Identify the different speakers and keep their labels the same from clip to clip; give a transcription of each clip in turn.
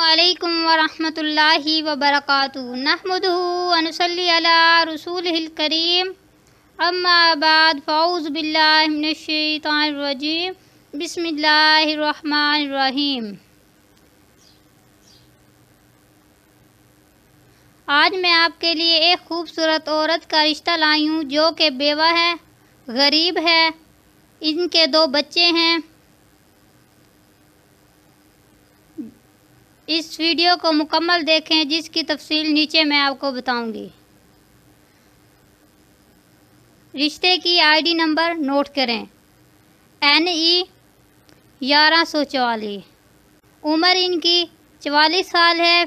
Speaker 1: अल्लाम वरहमल वबरक नहमदनसली रसूल करीम अम्माबाद फ़ाउज़ बिल्लाशीम बसमीम आज मैं आपके लिए एक खूबसूरत औरत का रिश्ता लाई हूँ जो कि बेवा है गरीब है इनके दो बच्चे हैं इस वीडियो को मुकम्मल देखें जिसकी तफसील नीचे मैं आपको बताऊंगी रिश्ते की आईडी नंबर नोट करें एन ई ग्यारह सौ चवालीस उम्र इनकी चवालीस साल है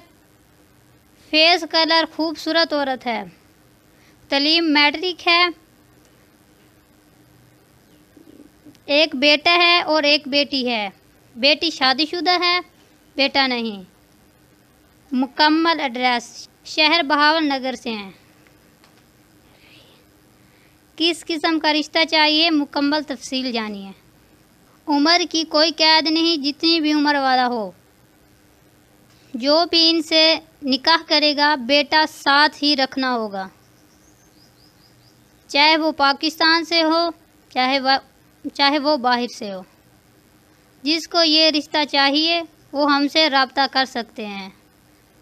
Speaker 1: फेस कलर खूबसूरत औरत है तलीम मैट्रिक है एक बेटा है और एक बेटी है बेटी शादीशुदा है बेटा नहीं मुकम्मल एड्रेस शहर बहावल नगर से हैं किस किस्म का रिश्ता चाहिए मुकम्मल तफसील जानिए उम्र की कोई कैद नहीं जितनी भी उम्र वाला हो जो भी इनसे निकाह करेगा बेटा साथ ही रखना होगा चाहे वो पाकिस्तान से हो चाहे वह चाहे वो बाहर से हो जिसको ये रिश्ता चाहिए वो हमसे रबता कर सकते हैं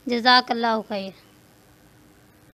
Speaker 1: जजाकल्ला खैर